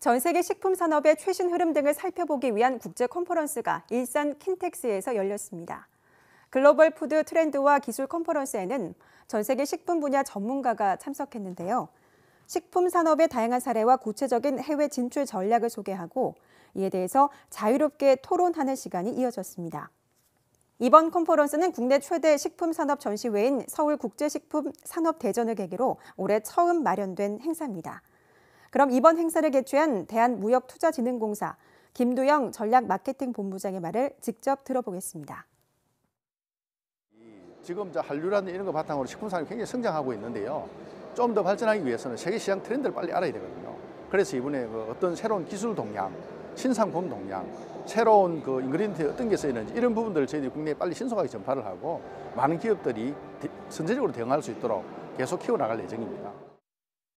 전 세계 식품 산업의 최신 흐름 등을 살펴보기 위한 국제 컨퍼런스가 일산 킨텍스에서 열렸습니다. 글로벌 푸드 트렌드와 기술 컨퍼런스에는 전 세계 식품 분야 전문가가 참석했는데요. 식품 산업의 다양한 사례와 구체적인 해외 진출 전략을 소개하고 이에 대해서 자유롭게 토론하는 시간이 이어졌습니다. 이번 컨퍼런스는 국내 최대 식품 산업 전시회인 서울 국제식품 산업대전을 계기로 올해 처음 마련된 행사입니다. 그럼 이번 행사를 개최한 대한무역투자진흥공사 김도영 전략 마케팅 본부장의 말을 직접 들어보겠습니다. 지금 한류라든지 이런 거 바탕으로 식품산업이 굉장히 성장하고 있는데요. 좀 더 발전하기 위해서는 세계 시장 트렌드를 빨리 알아야 되거든요. 그래서 이번에 그 어떤 새로운 기술 동향, 신상품 동향, 새로운 그인그리디언트 어떤 게 쓰이는지 이런 부분들을 저희들이 국내에 빨리 신속하게 전파를 하고 많은 기업들이 선제적으로 대응할 수 있도록 계속 키워나갈 예정입니다.